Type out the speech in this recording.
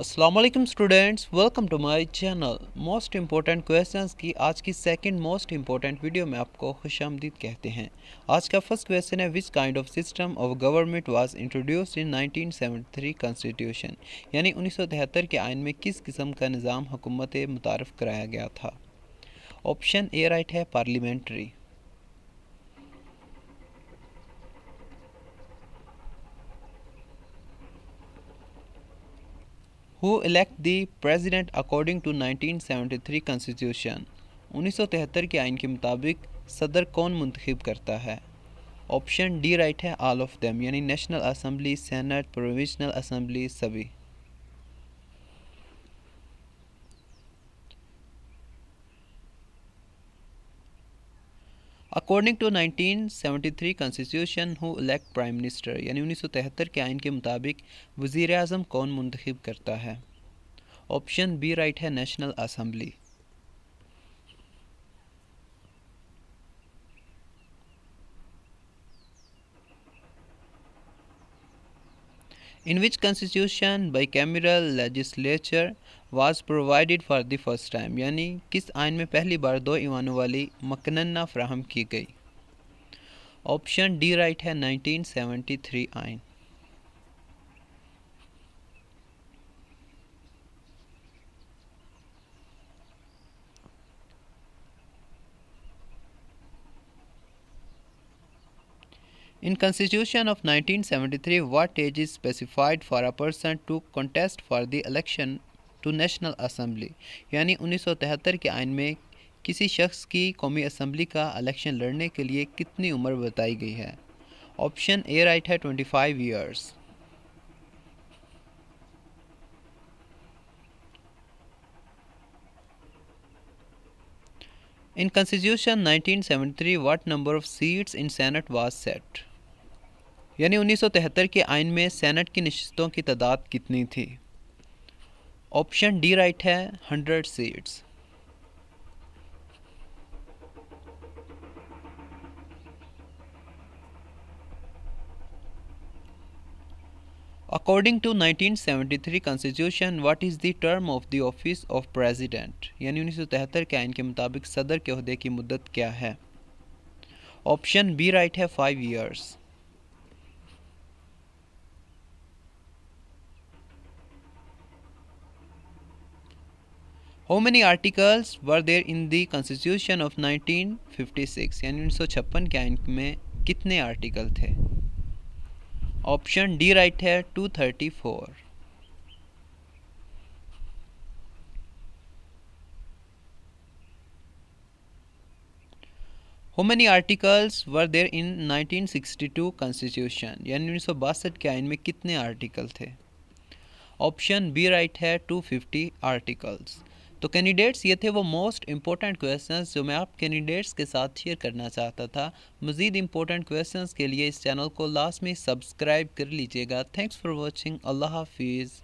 Aslam students welcome to my channel most important questions की आज की सेकंड मोस्ट इम्पोर्टेंट वीडियो में आपको खुश कहते हैं आज का फर्स्ट क्वेश्चन है which kind of system of government was introduced in 1973 constitution यानी तिहत्तर के आयन में किस किस्म का निज़ाम हुकूमत मुतारफ़ कराया गया था ऑप्शन ए राइट है parliamentary who elect the president according to nineteen seventy three constitution उन्नीस सौ तिहत्तर के आइन के मुताबिक सदर कौन मंतखब करता है ऑप्शन डी राइट है आल ऑफ दैम यानी national assembly senate provisional assembly सभी according to 1973 constitution who elect prime minister यानी तिहत्तर के आइन के मुताबिक वज़ी अजम कौन मंतखब करता है ऑप्शन बी राइट है national assembly in which constitution bicameral legislature was provided for the first time yani kis ayin mein pehli bar do ईवानों wali मकनन्ना faraham ki gayi option d right hai 1973 ayin In Constitution of 1973, what age is specified for a person to contest for the election to National Assembly? यानी 1973 के आइन में किसी शख्स की कौमी असम्बली का इलेक्शन लड़ने के लिए कितनी उम्र बताई गई है ऑप्शन ए राइट है 25 years In Constitution 1973, what number of seats in Senate was set? यानी 1973 के आइन में सेनेट की निश्चितों की तादाद कितनी थी ऑप्शन डी राइट है 100 seats according to 1973 constitution what is the term of the office of president यानी उन्नीस के आइन के मुताबिक सदर के अहदे की मुद्दत क्या है ऑप्शन बी राइट है five years how many articles were there in the constitution of 1956 यानी उन्नीस के आइन में कितने आर्टिकल थे ऑप्शन डी राइट है two thirty four how many articles were there in nineteen sixty two constitution यानी उन्नीस सौ बासठ के आइन में कितने आर्टिकल थे ऑप्शन बी राइट है टू फिफ्टी आर्टिकल्स तो कैंडिडेट्स ये थे वो मोस्ट इंपॉर्टेंट क्वेश्चंस जो मैं आप कैंडिडेट्स के साथ शेयर करना चाहता था मज़ीद इंपॉर्टेंट क्वेश्चंस के लिए इस चैनल को लास्ट में सब्सक्राइब कर लीजिएगा थैंक्स फॉर वॉचिंग अल्लाह हाफिज़